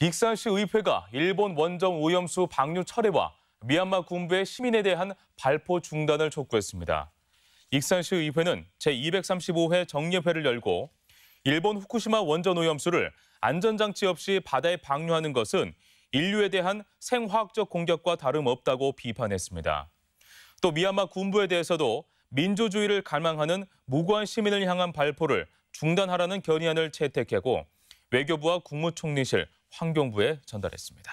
익산시 의회가 일본 원정 오염수 방류 철회와 미얀마 군부의 시민에 대한 발포 중단을 촉구했습니다. 익산시 의회는 제235회 정례회를 열고 일본 후쿠시마 원전 오염수를 안전장치 없이 바다에 방류하는 것은 인류에 대한 생화학적 공격과 다름없다고 비판했습니다. 또 미얀마 군부에 대해서도 민주주의를 갈망하는 무고한 시민을 향한 발포를 중단하라는 결의안을 채택하고 외교부와 국무총리실, 환경부에 전달했습니다.